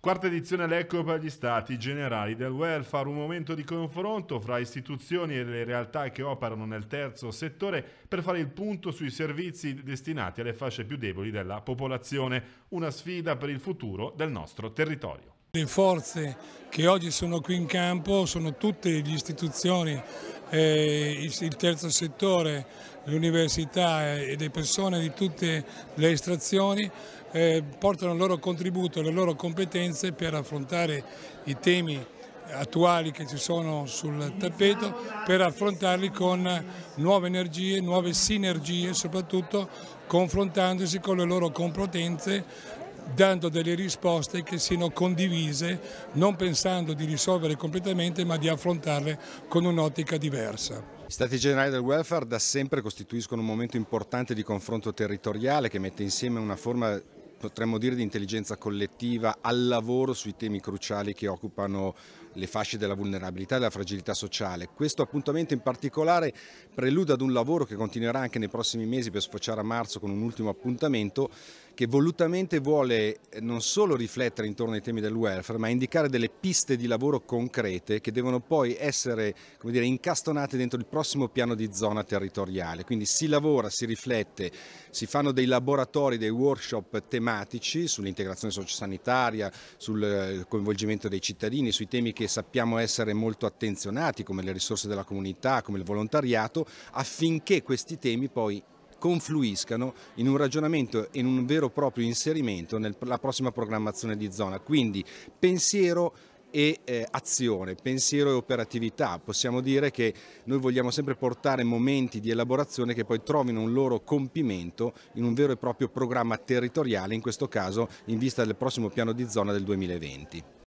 Quarta edizione l'ECO per gli stati generali del welfare, un momento di confronto fra istituzioni e le realtà che operano nel terzo settore per fare il punto sui servizi destinati alle fasce più deboli della popolazione, una sfida per il futuro del nostro territorio. Le forze che oggi sono qui in campo sono tutte le istituzioni il terzo settore, l'università e le persone di tutte le estrazioni eh, portano il loro contributo, le loro competenze per affrontare i temi attuali che ci sono sul tappeto per affrontarli con nuove energie, nuove sinergie, soprattutto confrontandosi con le loro competenze dando delle risposte che siano condivise, non pensando di risolvere completamente ma di affrontarle con un'ottica diversa. I stati generali del welfare da sempre costituiscono un momento importante di confronto territoriale che mette insieme una forma potremmo dire di intelligenza collettiva al lavoro sui temi cruciali che occupano le fasce della vulnerabilità e della fragilità sociale. Questo appuntamento in particolare prelude ad un lavoro che continuerà anche nei prossimi mesi per sfociare a marzo con un ultimo appuntamento che volutamente vuole eh, non solo riflettere intorno ai temi del welfare, ma indicare delle piste di lavoro concrete che devono poi essere dire, incastonate dentro il prossimo piano di zona territoriale. Quindi si lavora, si riflette, si fanno dei laboratori, dei workshop tematici sull'integrazione sociosanitaria, sul eh, coinvolgimento dei cittadini, sui temi che sappiamo essere molto attenzionati, come le risorse della comunità, come il volontariato, affinché questi temi poi confluiscano in un ragionamento e in un vero e proprio inserimento nella prossima programmazione di zona. Quindi pensiero e eh, azione, pensiero e operatività. Possiamo dire che noi vogliamo sempre portare momenti di elaborazione che poi trovino un loro compimento in un vero e proprio programma territoriale, in questo caso in vista del prossimo piano di zona del 2020.